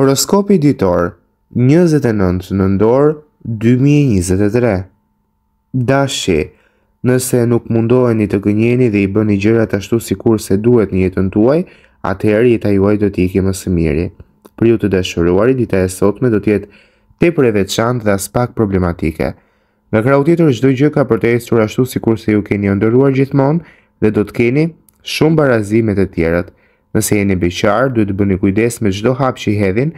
Horoskopi ditor 29 nëndor 2023 Dashi, nëse nuk mundoheni të gënjeni dhe i bëni gjërat ashtu kur se duhet një jetën tuaj, atëherë jeta juaj do të ikë më së miri. Për ju të dashuruarit, dita e sotme do të jetë tepër e veçantë dhe aspak problematike. Në krau tjetër çdo gjë ka për të ecur ashtu kur se ju keni ëndërruar gjithmonë dhe do të keni shumë barazime të tjerët. Nëse jeni beqar, duhet të bëni kujdes me çdo hap që i hedhin.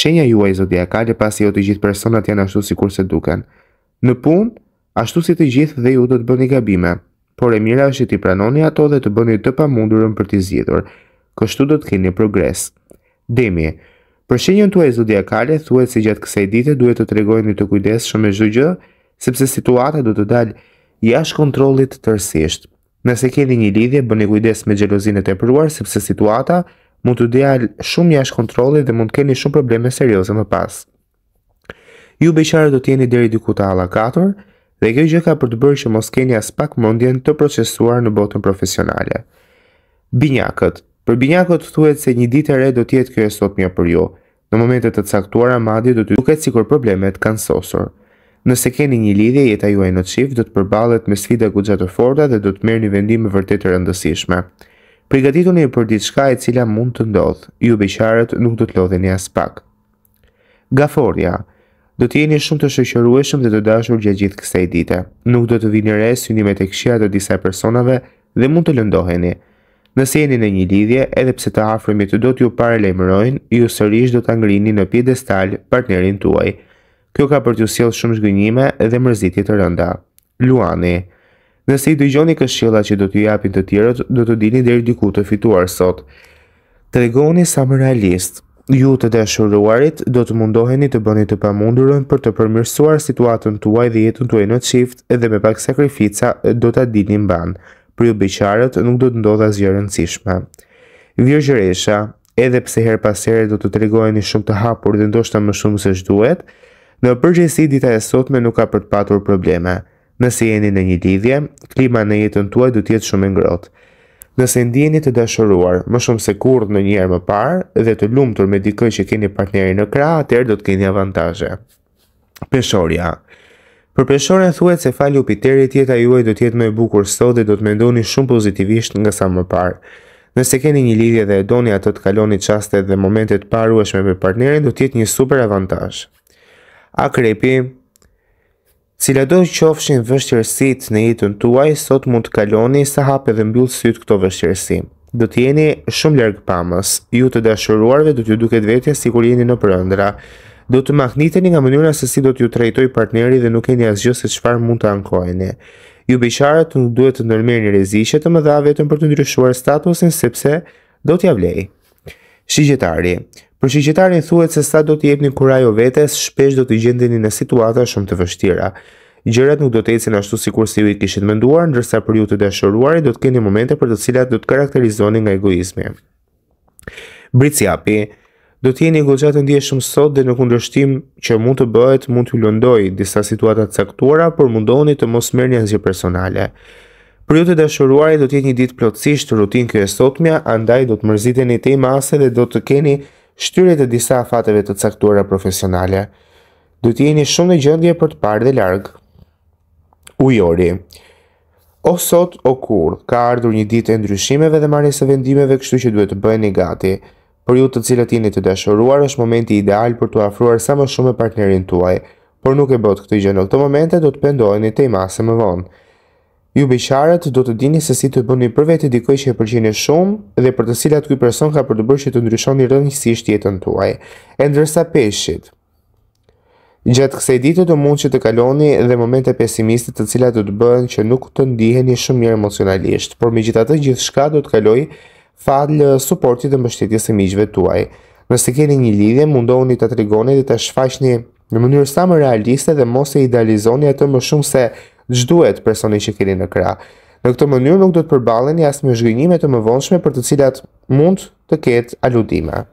Shenja juaj zodiakale pasi jo të gjithë personat janë ashtu sikur se duken. Në punë, ashtu si të gjithë dhe ju do të bëni gabime, por e mira është ti pranoni ato dhe të bëni të pamundurën për të zgjedhur. Kështu do të keni progres. Demi, për shenjën tuaj zodiakale thuhet se gjatë kësaj dite duhet të tregojeni të kujdesshëm me çdo gjë, sepse situata do të dalë jashtë kontrollit tërësisht. Nëse keni një lidhje, bëni kujdes me xhelozinë e tepruar sepse situata mund të dial shumë jashtë kontrollit dhe mund të keni shumë probleme serioze më pas. Ju beqarë do të jeni deri diku te alla 4 dhe kjo gjë ka për të bërë që mos keni as pak mendjen të procesuar në botën profesionale. Binjakët Për binjakët thuhet se një ditë e re do të jetë kjo e sot mirë për ju. Në momentet të caktuara madje do t'ju duket sikur problemet kanë sosur. Nëse keni një lidhje jeta juaj në çift, do të përballet me sfida goxha të forta dhe do të merrni vendime vërtet të rëndësishme. Përgatituni për diçka e cila mund të ndodh. Ju beqarët nuk do të lodheni as pak. Gaforia. Do të jeni shumë të shoqërueshëm dhe të dashur gjatë gjithë kësaj dite. Nuk do të vini re synime të këqija të disa personave dhe mund të lëndoheni. Nëse jeni në një lidhje, edhe pse të afërmit do t'ju paralajmërojnë, ju sërish do ta ngrihni në piedestal partnerin tuaj. Kjo ka për të sjellë shumë zhgënjime dhe mërzitje të rënda. Luani, nëse i dëgjoni këshilla që do t'ju japin të tjerët, do të dini deri diku të fituar sot. Tregoni sa më realist. Ju të dashuruarit do të mundoheni të bëni të pamundurën për të përmirësuar situatën tuaj dhe jetën tuaj në çift dhe me pak sakrifica do ta dini mban. Për ju beqarët nuk do të ndodhë asgjë rëndësishme. Virgjëresha, edhe pse her pas here do të tregoheni shumë të hapur dhe ndoshta më shumë se ç'duhet, Në përgjësi dita e sotme nuk ka për të patur probleme. Nëse jeni në një lidhje, klima në jetën tuaj du tjetë shumë ngrot. Nëse ndjeni të dashuruar, më shumë se kur në njerë më parë dhe të lumëtur me dikoj që keni partneri në kra, atër do të keni avantaje. Peshorja Për peshorja thuet se fali u piteri tjeta juaj do tjetë me bukur sot dhe do të mendoni shumë pozitivisht nga sa më parë. Nëse keni një lidhje dhe e doni ato të kaloni qaste dhe momentet parueshme me partnerin, do tjetë një super avantajë akrepi, cila do të qofshin vështirësit në jetën tuaj, sot mund të kaloni sa hape dhe mbyllë sytë këto vështirësi. Do të jeni shumë lërgë pamës, ju të dashuruarve do t'ju duket vetja si kur jeni në përëndra, do të makniteni nga mënyra se si do t'ju trajtoj partneri dhe nuk keni asgjë se çfarë mund të ankojeni. Ju beqarët nuk duhet të ndërmerrni rreziqe të mëdha vetëm për të ndryshuar statusin sepse do t'ja vlej. Shigjetari, Për shqiptarin thuet se sa do të jepni kurajo vetes, shpesh do të gjendeni në situata shumë të vështira. Gjërat nuk do të ecin ashtu sikur si ju i kishit menduar, ndërsa për ju të dashuruarit do të keni momente për të cilat do të karakterizoni nga egoizmi. Brici api, do të jeni goxha të ndjeshëm sot dhe në kundërshtim që mund të bëhet, mund t'ju lëndoj disa situata të caktuara, por mundohuni të mos merrni asgjë personale. Për ju të dashuruarit do të jetë një ditë plotësisht rutinë kjo sotmja, andaj do të mërziteni te mase dhe do të keni shtyret e disa afateve të caktuara profesionale, do të jeni shumë në gjendje për të parë dhe larg. Ujori. O sot o kur, ka ardhur një ditë e ndryshimeve dhe marrjes së vendimeve, kështu që duhet të bëheni gati. Për ju të cilët jeni të dashuruar, është momenti ideal për t'u afruar sa më shumë me partnerin tuaj, por nuk e bëhet këtë gjë në këtë moment, do të pendoheni te masa më vonë. Ju beqarët do të dini se si të bëni për vetë dikoj që e përgjene shumë dhe për të cilat ky person ka për të bërë që të ndryshoni rëndësisht jetën tuaj. E ndërsa peshqit. Gjatë kësaj ditë do mund që të kaloni dhe momente pesimiste të cilat do të bëhen që nuk të ndiheni shumë mirë emocionalisht, por megjithatë gjithçka do të kaloi falë suportit dhe mbështetjes së miqve tuaj. Nëse keni një lidhje, mundohuni të atrigoni dhe të shfaqni në mënyrë sa më realiste dhe mos e idealizoni atë më shumë se zhduhet personi që keni në krah. Në këtë mënyrë nuk do të përballeni as me zhgënjime të mëvonshme për të cilat mund të ketë aludime.